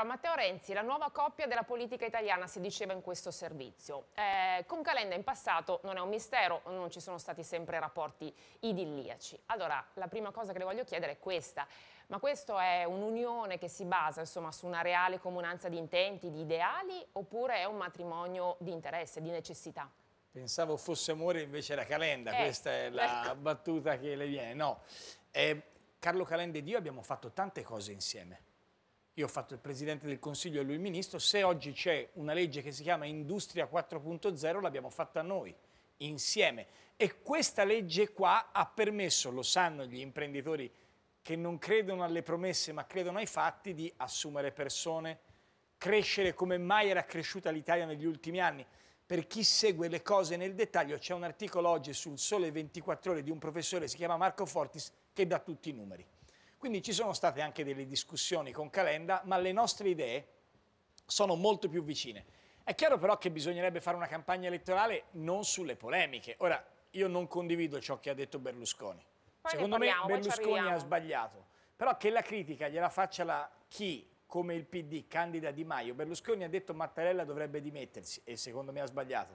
Allora, Matteo Renzi, la nuova coppia della politica italiana, si diceva in questo servizio. Eh, con Calenda in passato non è un mistero, non ci sono stati sempre rapporti idilliaci. Allora, la prima cosa che le voglio chiedere è questa. Ma questa è un'unione che si basa insomma, su una reale comunanza di intenti, di ideali, oppure è un matrimonio di interesse, di necessità? Pensavo fosse amore, invece era Calenda, eh, questa è la ecco. battuta che le viene. No, eh, Carlo Calenda e io abbiamo fatto tante cose insieme io ho fatto il Presidente del Consiglio e lui il Ministro, se oggi c'è una legge che si chiama Industria 4.0 l'abbiamo fatta noi, insieme. E questa legge qua ha permesso, lo sanno gli imprenditori che non credono alle promesse ma credono ai fatti, di assumere persone, crescere come mai era cresciuta l'Italia negli ultimi anni. Per chi segue le cose nel dettaglio c'è un articolo oggi sul Sole 24 ore di un professore, si chiama Marco Fortis, che dà tutti i numeri. Quindi ci sono state anche delle discussioni con Calenda, ma le nostre idee sono molto più vicine. È chiaro però che bisognerebbe fare una campagna elettorale non sulle polemiche. Ora, io non condivido ciò che ha detto Berlusconi. Poi Secondo parliamo, me Berlusconi ha sbagliato. Però che la critica gliela faccia la chi come il PD candida Di Maio. Berlusconi ha detto Mattarella dovrebbe dimettersi e secondo me ha sbagliato.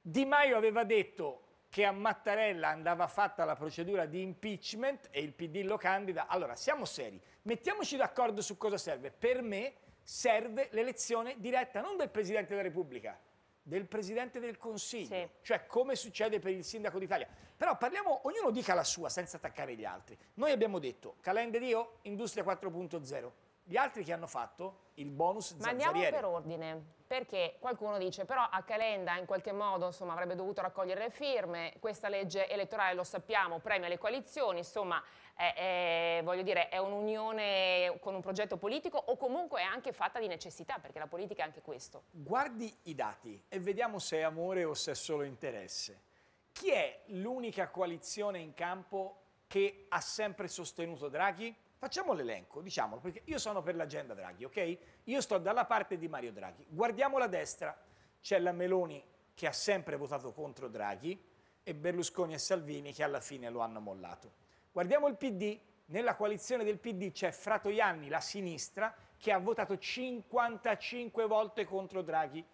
Di Maio aveva detto che a Mattarella andava fatta la procedura di impeachment e il PD lo candida. Allora, siamo seri, mettiamoci d'accordo su cosa serve. Per me serve l'elezione diretta non del Presidente della Repubblica, del Presidente del Consiglio, sì. cioè come succede per il Sindaco d'Italia. Però parliamo, ognuno dica la sua senza attaccare gli altri. Noi abbiamo detto, Calendario, Industria 4.0, gli altri che hanno fatto il bonus Ma andiamo per ordine, perché qualcuno dice però a Calenda in qualche modo insomma, avrebbe dovuto raccogliere le firme, questa legge elettorale lo sappiamo, premia le coalizioni, insomma è, è, dire, è un'unione con un progetto politico o comunque è anche fatta di necessità, perché la politica è anche questo. Guardi i dati e vediamo se è amore o se è solo interesse. Chi è l'unica coalizione in campo che ha sempre sostenuto Draghi? Facciamo l'elenco, diciamolo, perché io sono per l'agenda Draghi, ok? Io sto dalla parte di Mario Draghi. Guardiamo la destra, c'è la Meloni che ha sempre votato contro Draghi e Berlusconi e Salvini che alla fine lo hanno mollato. Guardiamo il PD, nella coalizione del PD c'è Fratoianni, la sinistra, che ha votato 55 volte contro Draghi.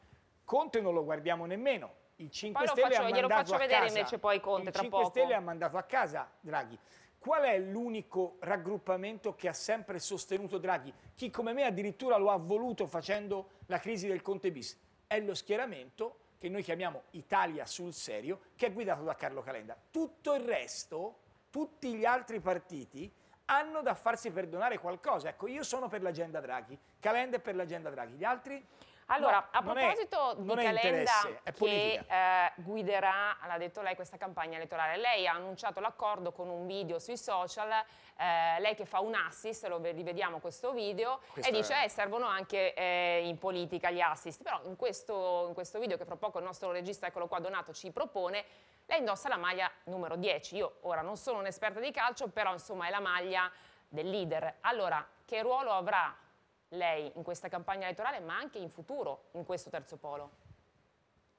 Conte non lo guardiamo nemmeno. Il 5 poi Stelle faccio, ha mandato glielo faccio vedere invece poi Conte Il 5 Stelle ha mandato a casa Draghi. Qual è l'unico raggruppamento che ha sempre sostenuto Draghi? Chi come me addirittura lo ha voluto facendo la crisi del Conte bis. È lo schieramento che noi chiamiamo Italia sul serio, che è guidato da Carlo Calenda. Tutto il resto, tutti gli altri partiti hanno da farsi perdonare qualcosa. Ecco, io sono per l'agenda Draghi, Calenda è per l'agenda Draghi, gli altri? Allora, no, a proposito è, di Calenda che eh, guiderà, l'ha detto lei, questa campagna elettorale, lei ha annunciato l'accordo con un video sui social, eh, lei che fa un assist, lo rivediamo questo video, questo e dice che eh, servono anche eh, in politica gli assist, però in questo, in questo video che fra poco il nostro regista, eccolo qua, Donato, ci propone, lei indossa la maglia numero 10. Io ora non sono un'esperta di calcio, però insomma è la maglia del leader. Allora, che ruolo avrà lei in questa campagna elettorale, ma anche in futuro in questo terzo polo?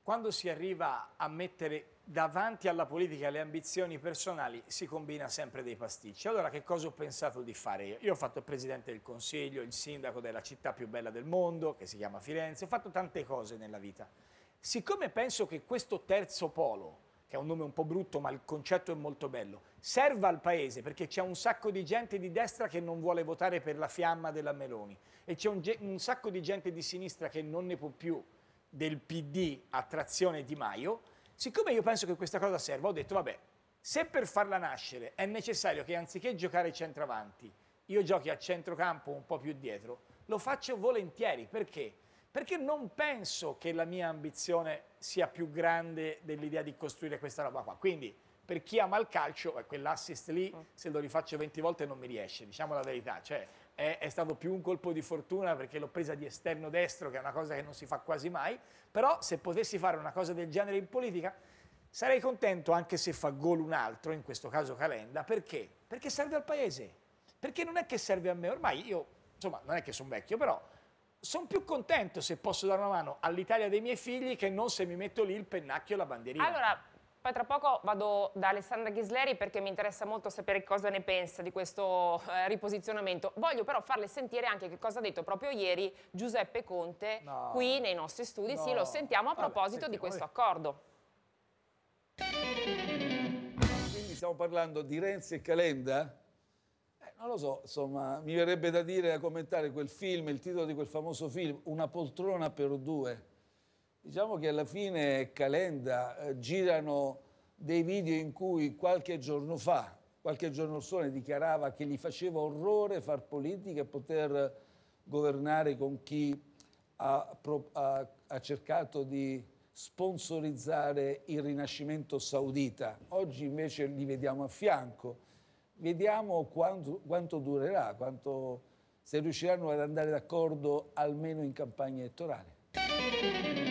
Quando si arriva a mettere davanti alla politica le ambizioni personali, si combina sempre dei pasticci. Allora che cosa ho pensato di fare io? Io ho fatto il presidente del consiglio, il sindaco della città più bella del mondo, che si chiama Firenze, ho fatto tante cose nella vita. Siccome penso che questo terzo polo, che è un nome un po' brutto ma il concetto è molto bello, serva al Paese, perché c'è un sacco di gente di destra che non vuole votare per la fiamma della Meloni e c'è un, un, sacco di gente di sinistra che non ne può più del PD a trazione Di Maio, siccome io penso che questa cosa serva, ho detto vabbè, se per farla nascere è necessario che anziché giocare centravanti, io giochi a centrocampo un po' più dietro, lo faccio volentieri, perché? Perché non penso che la mia ambizione sia più grande dell'idea di costruire questa roba qua. Quindi, per chi ama il calcio, eh, quell'assist lì, mm. se lo rifaccio 20 volte non mi riesce, diciamo la verità, cioè è, è stato più un colpo di fortuna perché l'ho presa di esterno destro, che è una cosa che non si fa quasi mai, però se potessi fare una cosa del genere in politica, sarei contento anche se fa gol un altro, in questo caso Calenda, perché? Perché serve al paese, perché non è che serve a me, ormai io, insomma, non è che sono vecchio, però sono più contento se posso dare una mano all'Italia dei miei figli che non se mi metto lì il pennacchio e la bandierina. Allora, poi tra poco vado da Alessandra Ghisleri perché mi interessa molto sapere cosa ne pensa di questo eh, riposizionamento. Voglio però farle sentire anche che cosa ha detto proprio ieri Giuseppe Conte no. qui nei nostri studi. No. Sì, lo sentiamo a proposito sentiamo. di questo accordo. Quindi stiamo parlando di Renzi e Calenda? Eh, non lo so, insomma, mi verrebbe da dire, da commentare quel film, il titolo di quel famoso film, Una poltrona per due Diciamo che alla fine Calenda eh, girano dei video in cui qualche giorno fa, qualche giorno sole dichiarava che gli faceva orrore far politica e poter governare con chi ha, ha, ha cercato di sponsorizzare il rinascimento saudita. Oggi invece li vediamo a fianco. Vediamo quanto, quanto durerà, quanto, se riusciranno ad andare d'accordo almeno in campagna elettorale.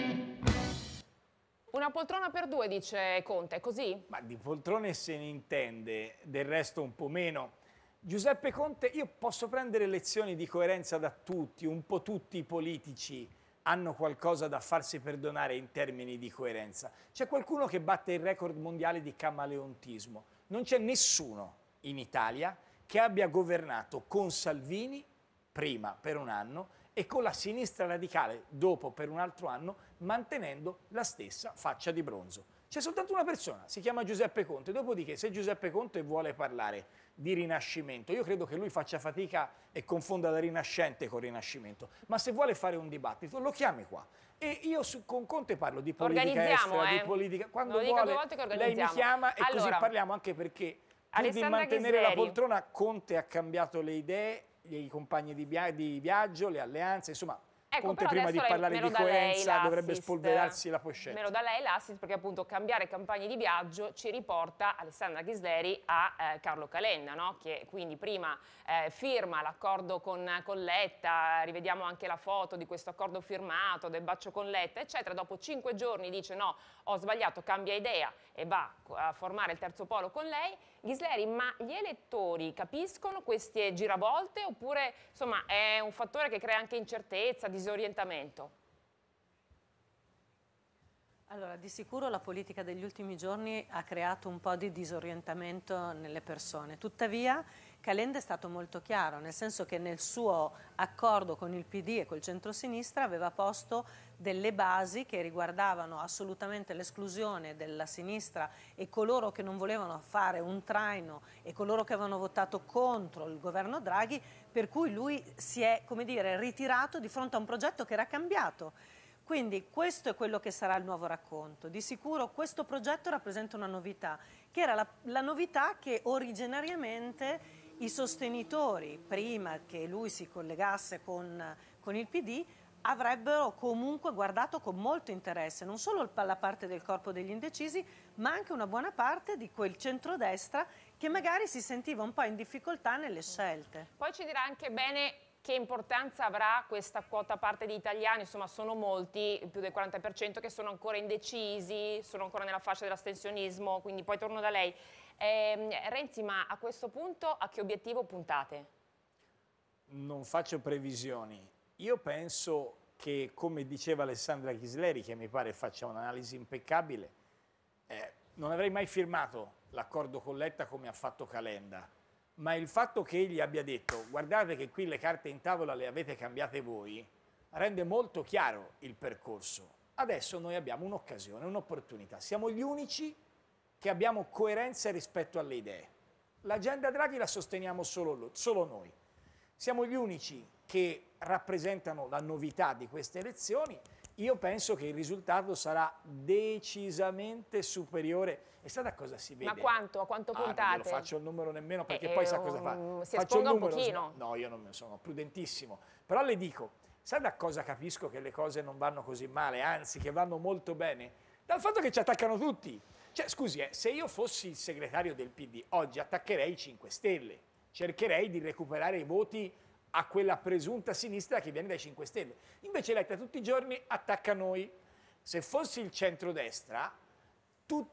Una poltrona per due, dice Conte, è così? Ma di poltrone se ne intende, del resto un po' meno. Giuseppe Conte, io posso prendere lezioni di coerenza da tutti, un po' tutti i politici hanno qualcosa da farsi perdonare in termini di coerenza. C'è qualcuno che batte il record mondiale di camaleontismo. Non c'è nessuno in Italia che abbia governato con Salvini prima per un anno e con la sinistra radicale dopo per un altro anno mantenendo la stessa faccia di bronzo. C'è soltanto una persona, si chiama Giuseppe Conte, dopodiché se Giuseppe Conte vuole parlare di rinascimento, io credo che lui faccia fatica e confonda la rinascente con rinascimento, ma se vuole fare un dibattito lo chiami qua. E io su, con Conte parlo di politica estera, eh. di politica, quando vuole lei mi chiama e allora. così parliamo anche perché Alessandra di mantenere la poltrona, Conte ha cambiato le idee, i compagni di, via di viaggio, le alleanze, insomma Ecco, Conte prima di parlare di coerenza dovrebbe spolverarsi la poscetta. Meno da lei l'assist perché appunto cambiare campagne di viaggio ci riporta Alessandra Ghisleri a eh, Carlo Calenda, no? che quindi prima eh, firma l'accordo con, con, Letta, rivediamo anche la foto di questo accordo firmato, del bacio con Letta, eccetera. Dopo cinque giorni dice no, ho sbagliato, cambia idea e va a formare il terzo polo con lei Ghisleri, ma gli elettori capiscono queste giravolte oppure insomma, è un fattore che crea anche incertezza, disorientamento? Allora, di sicuro la politica degli ultimi giorni ha creato un po' di disorientamento nelle persone. Tuttavia, Calenda è stato molto chiaro, nel senso che nel suo accordo con il PD e col centrosinistra aveva posto delle basi che riguardavano assolutamente l'esclusione della sinistra e coloro che non volevano fare un traino e coloro che avevano votato contro il governo Draghi, per cui lui si è, come dire, ritirato di fronte a un progetto che era cambiato quindi questo è quello che sarà il nuovo racconto. Di sicuro questo progetto rappresenta una novità, che era la, la novità che originariamente i sostenitori, prima che lui si collegasse con, con il PD, avrebbero comunque guardato con molto interesse non solo la parte del corpo degli indecisi, ma anche una buona parte di quel centrodestra che magari si sentiva un po' in difficoltà nelle scelte. Poi ci dirà anche bene che importanza avrà questa quota parte di italiani? Insomma, sono molti, più del 40%, che sono ancora indecisi, sono ancora nella fascia dell'astensionismo, quindi poi torno da lei. Eh, Renzi, ma a questo punto a che obiettivo puntate? Non faccio previsioni. Io penso che, come diceva Alessandra Chisleri, che mi pare faccia un'analisi impeccabile, eh, non avrei mai firmato l'accordo con Letta come ha fatto Calenda ma il fatto che egli abbia detto guardate che qui le carte in tavola le avete cambiate voi, rende molto chiaro il percorso. Adesso noi abbiamo un'occasione, un'opportunità. Siamo gli unici che abbiamo coerenza rispetto alle idee. L'agenda Draghi la sosteniamo solo, solo noi. Siamo gli unici che rappresentano la novità di queste elezioni io penso che il risultato sarà decisamente superiore. E sa da cosa si vede? Ma quanto? A quanto puntate? Ah, non lo faccio il numero nemmeno perché eh, poi eh, sa cosa fa. Mm, si faccio il numero, un pochino. No, io non sono prudentissimo. Però le dico, sa da cosa capisco che le cose non vanno così male, anzi che vanno molto bene? Dal fatto che ci attaccano tutti. Cioè, scusi, eh, se io fossi il segretario del PD, oggi attaccherei i 5 Stelle. Cercherei di recuperare i voti a quella presunta sinistra che viene dai 5 Stelle. Invece Letta tutti i giorni attacca noi. Se fossi il centrodestra, tu,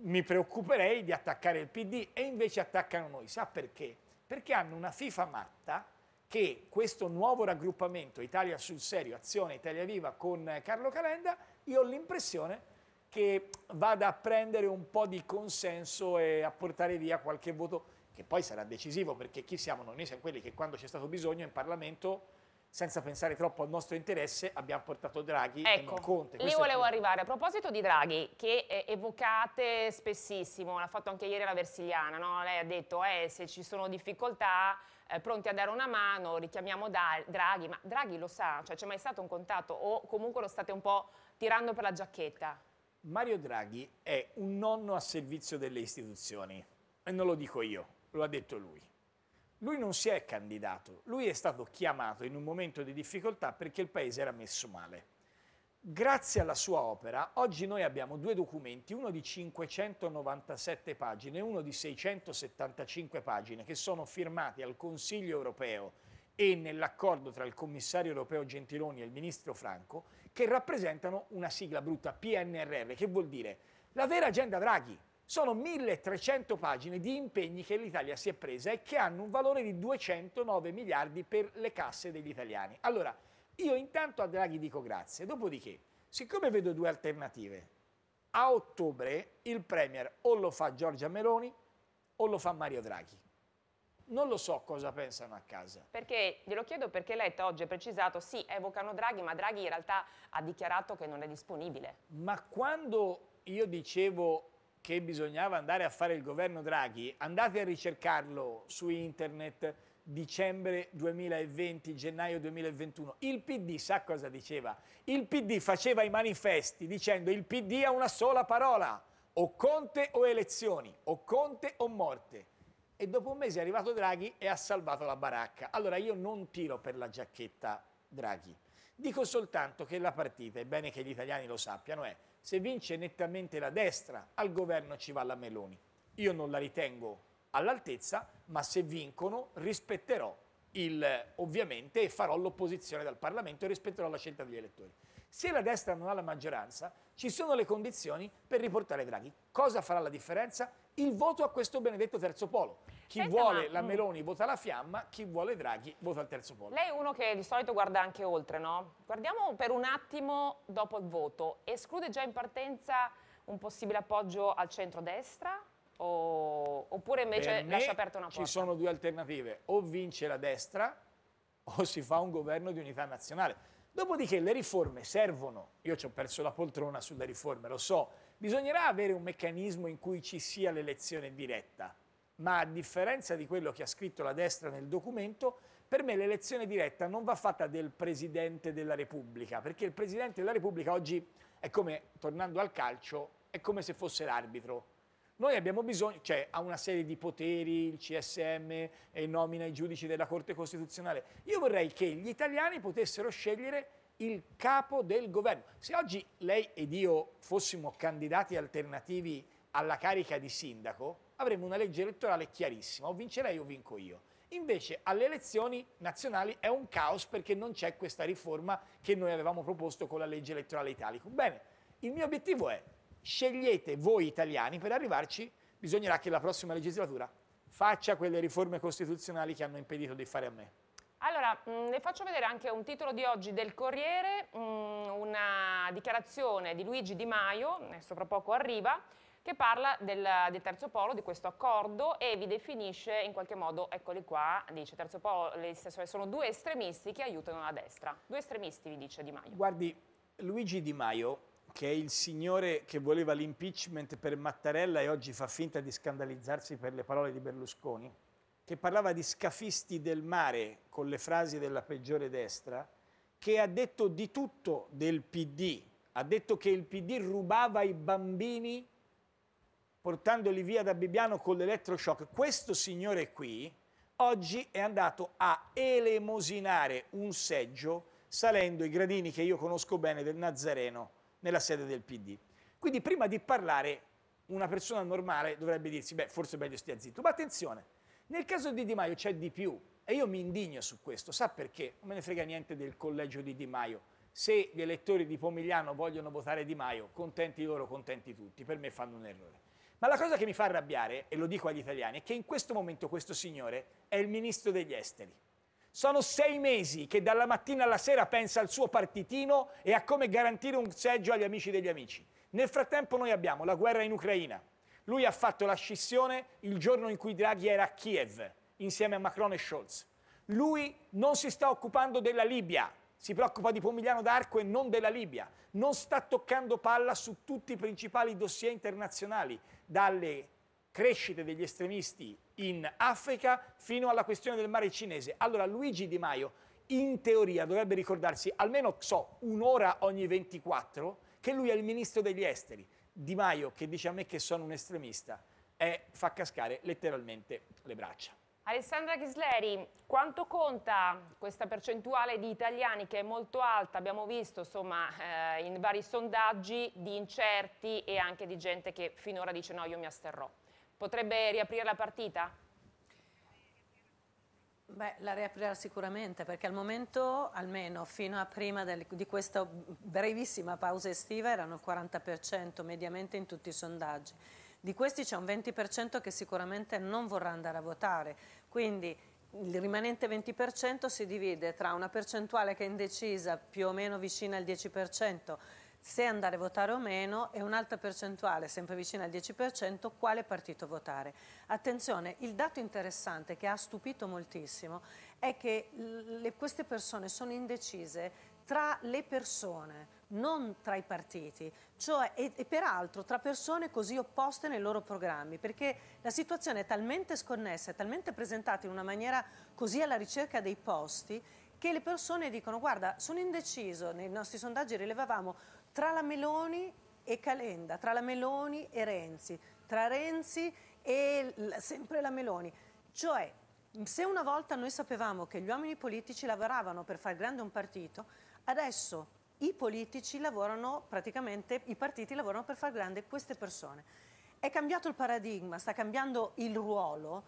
mi preoccuperei di attaccare il PD e invece attaccano noi. Sa perché? Perché hanno una FIFA matta che questo nuovo raggruppamento Italia sul serio, Azione Italia Viva con Carlo Calenda, io ho l'impressione che vada a prendere un po' di consenso e a portare via qualche voto che poi sarà decisivo perché chi siamo noi? Noi siamo quelli che quando c'è stato bisogno in Parlamento senza pensare troppo al nostro interesse, abbiamo portato Draghi ecco, e non ecco, Conte. Questo lì volevo arrivare. A proposito di Draghi, che evocate spessissimo, l'ha fatto anche ieri la Versiliana, no? lei ha detto eh, se ci sono difficoltà eh, pronti a dare una mano, richiamiamo da Draghi, ma Draghi lo sa, cioè c'è mai stato un contatto o comunque lo state un po' tirando per la giacchetta? Mario Draghi è un nonno a servizio delle istituzioni e non lo dico io, lo ha detto lui. Lui non si è candidato, lui è stato chiamato in un momento di difficoltà perché il paese era messo male. Grazie alla sua opera, oggi noi abbiamo due documenti, uno di 597 pagine e uno di 675 pagine, che sono firmati al Consiglio europeo e nell'accordo tra il commissario europeo Gentiloni e il ministro Franco, che rappresentano una sigla brutta PNRR, che vuol dire la vera agenda Draghi, sono 1300 pagine di impegni che l'Italia si è presa e che hanno un valore di 209 miliardi per le casse degli italiani. Allora, io intanto a Draghi dico grazie, dopodiché, siccome vedo due alternative, a ottobre il Premier o lo fa Giorgia Meloni o lo fa Mario Draghi. Non lo so cosa pensano a casa. Perché glielo chiedo perché Letta oggi ha precisato, sì, evocano Draghi, ma Draghi in realtà ha dichiarato che non è disponibile. Ma quando io dicevo che bisognava andare a fare il governo Draghi, andate a ricercarlo su internet dicembre 2020, gennaio 2021. Il PD sa cosa diceva? Il PD faceva i manifesti dicendo il PD ha una sola parola, o Conte o elezioni, o Conte o morte. E dopo un mese è arrivato Draghi e ha salvato la baracca. Allora io non tiro per la giacchetta Draghi. Dico soltanto che la partita, è bene che gli italiani lo sappiano, è se vince nettamente la destra, al governo ci va la Meloni. Io non la ritengo all'altezza, ma se vincono rispetterò il, ovviamente e farò l'opposizione dal Parlamento e rispetterò la scelta degli elettori. Se la destra non ha la maggioranza, ci sono le condizioni per riportare Draghi. Cosa farà la differenza? Il voto a questo benedetto terzo polo. Chi Senta, vuole ma... la mm. Meloni vota la fiamma, chi vuole Draghi vota il terzo polo. Lei è uno che di solito guarda anche oltre, no? Guardiamo per un attimo dopo il voto. Esclude già in partenza un possibile appoggio al centrodestra? O... Oppure invece lascia aperta una porta? Ci sono due alternative. O vince la destra o si fa un governo di unità nazionale Dopodiché le riforme servono, io ci ho perso la poltrona sulle riforme, lo so, bisognerà avere un meccanismo in cui ci sia l'elezione diretta, ma a differenza di quello che ha scritto la destra nel documento, per me l'elezione diretta non va fatta del Presidente della Repubblica, perché il Presidente della Repubblica oggi è come, tornando al calcio, è come se fosse l'arbitro. Noi abbiamo bisogno, cioè ha una serie di poteri, il CSM e nomina i giudici della Corte Costituzionale. Io vorrei che gli italiani potessero scegliere il capo del governo. Se oggi lei ed io fossimo candidati alternativi alla carica di sindaco, avremmo una legge elettorale chiarissima, o vince lei o vinco io. Invece alle elezioni nazionali è un caos perché non c'è questa riforma che noi avevamo proposto con la legge elettorale italica. Bene, il mio obiettivo è scegliete voi italiani, per arrivarci bisognerà che la prossima legislatura faccia quelle riforme costituzionali che hanno impedito di fare a me. Allora, mh, mm, le faccio vedere anche un titolo di oggi del Corriere, mm, una dichiarazione di Luigi Di Maio, adesso fra poco arriva, che parla del, del, terzo polo, di questo accordo e vi definisce in qualche modo, eccoli qua, dice terzo polo, cioè sono due estremisti che aiutano la destra. Due estremisti, vi dice Di Maio. Guardi, Luigi Di Maio che è il signore che voleva l'impeachment per Mattarella e oggi fa finta di scandalizzarsi per le parole di Berlusconi, che parlava di scafisti del mare con le frasi della peggiore destra, che ha detto di tutto del PD, ha detto che il PD rubava i bambini portandoli via da Bibbiano con l'elettroshock. Questo signore qui oggi è andato a elemosinare un seggio salendo i gradini che io conosco bene del Nazareno nella sede del PD. Quindi prima di parlare una persona normale dovrebbe dirsi, beh, forse è meglio stia zitto. Ma attenzione, nel caso di Di Maio c'è di più e io mi indigno su questo, sa perché? Non me ne frega niente del collegio di Di Maio. Se gli elettori di Pomigliano vogliono votare Di Maio, contenti loro, contenti tutti, per me fanno un errore. Ma la cosa che mi fa arrabbiare, e lo dico agli italiani, è che in questo momento questo signore è il ministro degli esteri. Sono sei mesi che dalla mattina alla sera pensa al suo partitino e a come garantire un seggio agli amici degli amici. Nel frattempo noi abbiamo la guerra in Ucraina. Lui ha fatto la scissione il giorno in cui Draghi era a Kiev, insieme a Macron e Scholz. Lui non si sta occupando della Libia, si preoccupa di Pomigliano d'Arco e non della Libia. Non sta toccando palla su tutti i principali dossier internazionali, dalle crescite degli estremisti in Africa fino alla questione del mare cinese. Allora Luigi Di Maio in teoria dovrebbe ricordarsi almeno, so, un'ora ogni 24 che lui è il ministro degli esteri. Di Maio che dice a me che sono un estremista è, fa cascare letteralmente le braccia. Alessandra Ghisleri, quanto conta questa percentuale di italiani che è molto alta, abbiamo visto insomma, eh, in vari sondaggi, di incerti e anche di gente che finora dice no, io mi asterrò? potrebbe riaprire la partita? Beh, la riaprirà sicuramente perché al momento, almeno fino a prima del, di questa brevissima pausa estiva, erano il 40% mediamente in tutti i sondaggi. Di questi c'è un 20% che sicuramente non vorrà andare a votare, quindi il rimanente 20% si divide tra una percentuale che è indecisa, più o meno vicina al 10%, se andare a votare o meno e un'alta percentuale, sempre vicina al 10%, quale partito votare. Attenzione, il dato interessante che ha stupito moltissimo è che le, queste persone sono indecise tra le persone, non tra i partiti, cioè, e, e, peraltro tra persone così opposte nei loro programmi, perché la situazione è talmente sconnessa, è talmente presentata in una maniera così alla ricerca dei posti, che le persone dicono guarda sono indeciso, nei nostri sondaggi rilevavamo tra la Meloni e Calenda, tra la Meloni e Renzi, tra Renzi e sempre la Meloni. Cioè, se una volta noi sapevamo che gli uomini politici lavoravano per far grande un partito, adesso i politici lavorano praticamente, i partiti lavorano per far grande queste persone. È cambiato il paradigma, sta cambiando il ruolo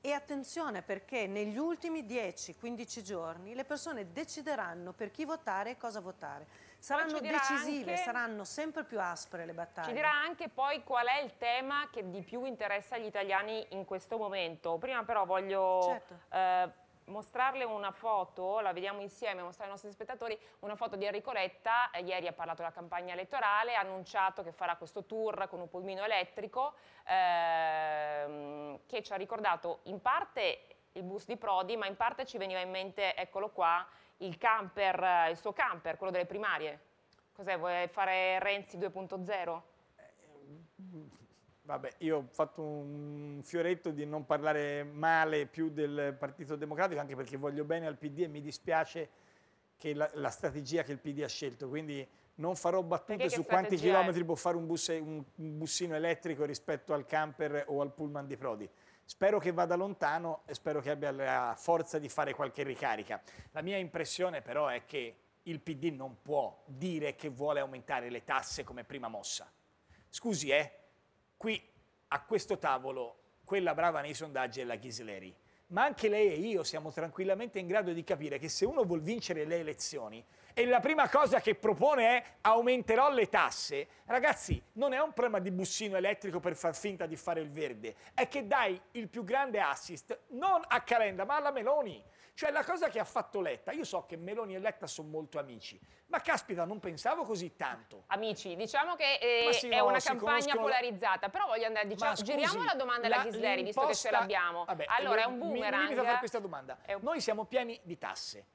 e attenzione perché negli ultimi 10-15 giorni le persone decideranno per chi votare e cosa votare saranno decisive, anche, saranno sempre più aspre le battaglie. Ci dirà anche poi qual è il tema che di più interessa agli italiani in questo momento. Prima però voglio... Certo. Eh, mostrarle una foto, la vediamo insieme, mostrare ai nostri spettatori una foto di Enrico Letta, eh, ieri ha parlato della campagna elettorale, ha annunciato che farà questo tour con un pulmino elettrico ehm, che ci ha ricordato in parte il bus di Prodi, ma in parte ci veniva in mente, eccolo qua, il, camper, eh, il suo camper, quello delle primarie. Cos'è, vuoi fare Renzi 2.0? Mm, vabbè, io ho fatto un fioretto di non parlare male più del Partito Democratico, anche perché voglio bene al PD e mi dispiace che la, la strategia che il PD ha scelto, quindi non farò battute su quanti chilometri può fare un, bus, un bussino elettrico rispetto al camper o al pullman di Prodi. Spero che vada lontano e spero che abbia la forza di fare qualche ricarica. La mia impressione però è che il PD non può dire che vuole aumentare le tasse come prima mossa. Scusi, eh, qui a questo tavolo quella brava nei sondaggi è la Ghisleri ma anche lei e io siamo tranquillamente in grado di capire che se uno vuol vincere le elezioni e la prima cosa che propone è aumenterò le tasse, ragazzi, non è un problema di bussino elettrico per far finta di fare il verde, è che dai il più grande assist non a Calenda, ma alla Meloni. Cioè la cosa che ha fatto Letta, io so che Meloni e Letta sono molto amici, ma caspita non pensavo così tanto. Amici, diciamo che eh, sì, no, è una campagna conoscono... polarizzata, però voglio andare, diciamo, scusi, giriamo la domanda alla Ghisleri, visto che ce l'abbiamo. Allora è un boomerang. Mi, mi limito a fare eh? questa domanda. Un... Noi siamo pieni di tasse.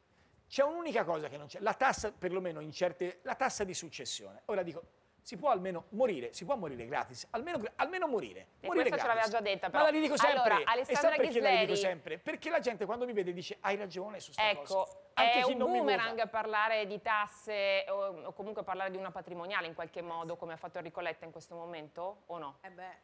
C'è un'unica cosa che non c'è, la tassa, perlomeno in certe, la tassa di successione. Ora dico, si può almeno morire, si può morire gratis, almeno, almeno morire. E morire questa gratis. ce l'aveva già detta però. Ma la ridico sempre, allora, e perché la ridico sempre? Perché la gente quando mi vede dice hai ragione su questa ecco, cosa. Anche è un boomerang parlare di tasse o, o, comunque parlare di una patrimoniale in qualche modo come ha fatto Enrico Letta in questo momento o no? Eh beh.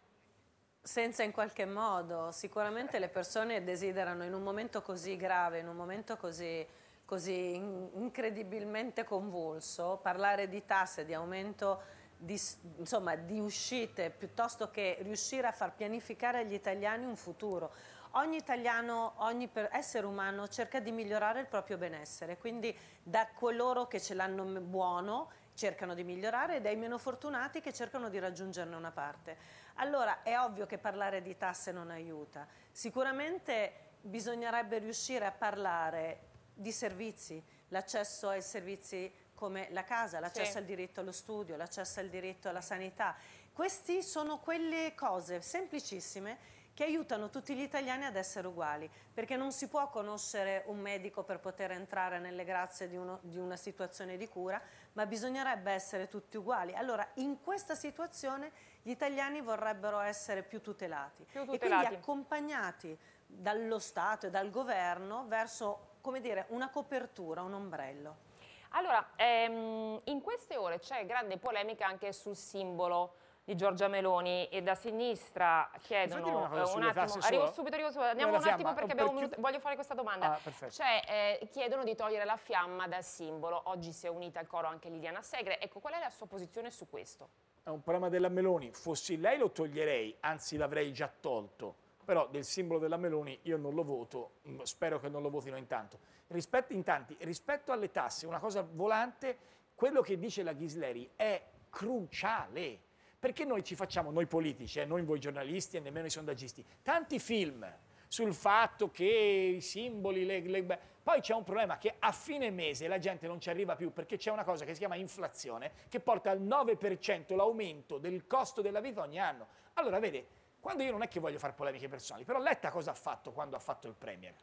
Senza in qualche modo, sicuramente le persone desiderano in un momento così grave, in un momento così così incredibilmente convulso, parlare di tasse, di aumento di, insomma, di uscite piuttosto che riuscire a far pianificare agli italiani un futuro. Ogni italiano, ogni essere umano cerca di migliorare il proprio benessere, quindi da coloro che ce l'hanno buono cercano di migliorare e dai meno fortunati che cercano di raggiungerne una parte. Allora è ovvio che parlare di tasse non aiuta, sicuramente bisognerebbe riuscire a parlare di servizi, l'accesso ai servizi come la casa, l'accesso sì. al diritto allo studio, l'accesso al diritto alla sanità. Queste sono quelle cose semplicissime che aiutano tutti gli italiani ad essere uguali, perché non si può conoscere un medico per poter entrare nelle grazie di, uno, di, una situazione di cura, ma bisognerebbe essere tutti uguali. Allora, in questa situazione gli italiani vorrebbero essere più tutelati, più tutelati. e quindi accompagnati dallo Stato e dal governo verso, come dire, una copertura, un ombrello. Allora, ehm, in queste ore c'è grande polemica anche sul simbolo di Giorgia Meloni e da sinistra chiedono eh, un attimo, arrivo subito, arrivo subito, andiamo un attimo perché abbiamo un minuto, voglio fare questa domanda, ah, cioè eh, chiedono di togliere la fiamma dal simbolo, oggi si è unita al coro anche Liliana Segre, ecco qual è la sua posizione su questo? È un problema della Meloni, fossi lei lo toglierei, anzi l'avrei già tolto, però del simbolo della Meloni io non lo voto, mm, spero che non lo votino intanto. Rispetto, in tanti, rispetto alle tasse, una cosa volante, quello che dice la Ghisleri è cruciale, perché noi ci facciamo, noi politici, eh, non voi giornalisti e nemmeno i sondaggisti, tanti film sul fatto che i simboli, le, le... poi c'è un problema che a fine mese la gente non ci arriva più perché c'è una cosa che si chiama inflazione che porta al 9% l'aumento del costo della vita ogni anno. Allora, vede, quando io non è che voglio fare polemiche personali, però Letta cosa ha fatto quando ha fatto il Premier?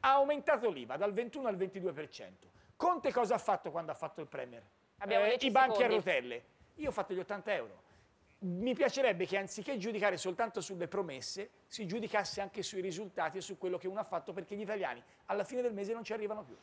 Ha aumentato l'IVA dal 21 al 22%. Conte cosa ha fatto quando ha fatto il Premier? Eh, I banchi a rotelle. Io ho fatto gli 80 euro. Mi piacerebbe che anziché giudicare soltanto sulle promesse, si giudicasse anche sui risultati e su quello che uno ha fatto perché gli italiani alla fine del mese non ci arrivano più.